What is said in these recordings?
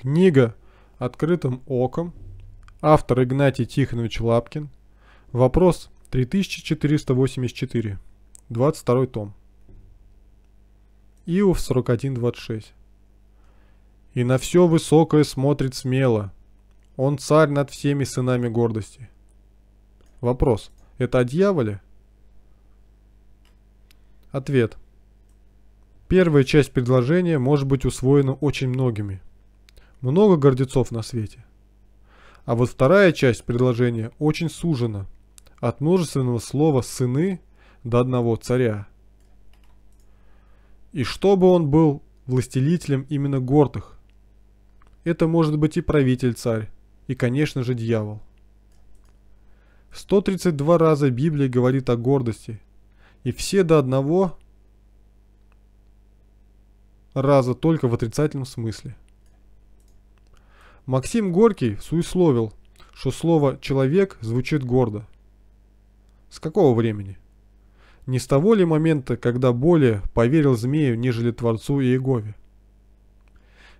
Книга «Открытым оком». Автор Игнатий Тихонович Лапкин. Вопрос 3484. 22 том. Иов 41.26. «И на все высокое смотрит смело. Он царь над всеми сынами гордости». Вопрос. Это о дьяволе? Ответ. Первая часть предложения может быть усвоена очень многими – много гордецов на свете. А вот вторая часть предложения очень сужена. От множественного слова «сыны» до одного царя. И чтобы он был властелителем именно гордых. Это может быть и правитель-царь, и, конечно же, дьявол. 132 раза Библия говорит о гордости, и все до одного раза только в отрицательном смысле. Максим Горький суисловил, что слово «человек» звучит гордо. С какого времени? Не с того ли момента, когда более поверил змею, нежели Творцу и Иегове?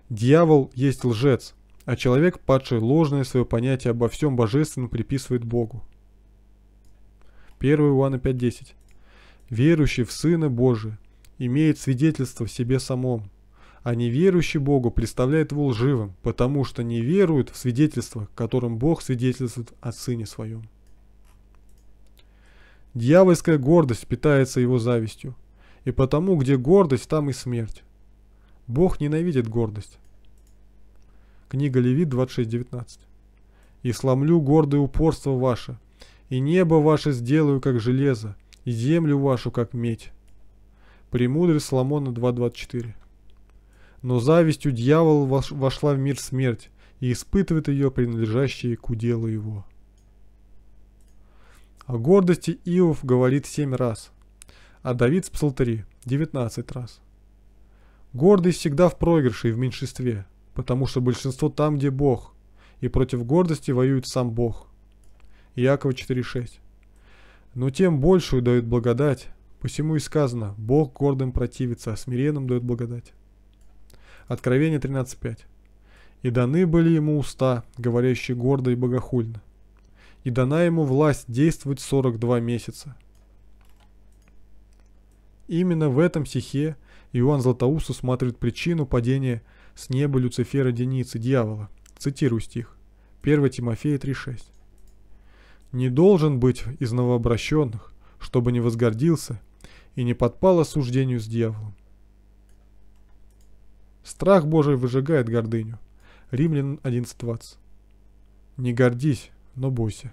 Дьявол есть лжец, а человек, падший ложное свое понятие обо всем божественном, приписывает Богу. 1 Иоанна 5.10 Верующий в Сына Божия имеет свидетельство в себе самом, а неверующий Богу представляет его лживым, потому что не верует в свидетельство, которым Бог свидетельствует о Сыне Своем. Дьявольская гордость питается его завистью, и потому, где гордость, там и смерть. Бог ненавидит гордость. Книга Левит 26.19 «И сломлю гордое упорство ваше, и небо ваше сделаю, как железо, и землю вашу, как медь». Премудрость Соломона 2.24 но завистью дьявол вошла в мир смерть и испытывает ее принадлежащие к уделу его. О гордости Иов говорит семь раз, а Давид с Псалтыри – 19 раз. Гордый всегда в проигрыше и в меньшинстве, потому что большинство там, где Бог, и против гордости воюет сам Бог. Иакова 4.6 Но тем большую дают благодать, посему и сказано «Бог гордым противится, а смиренным дает благодать». Откровение 13.5. «И даны были ему уста, говорящие гордо и богохульно. И дана ему власть действовать 42 месяца». Именно в этом стихе Иоанн Златоуст усматривает причину падения с неба Люцифера Деницы, дьявола. Цитирую стих. 1 Тимофея 3.6. «Не должен быть из новообращенных, чтобы не возгордился и не подпал осуждению с дьяволом. Страх Божий выжигает гордыню. Римлян 11.20. Не гордись, но бойся.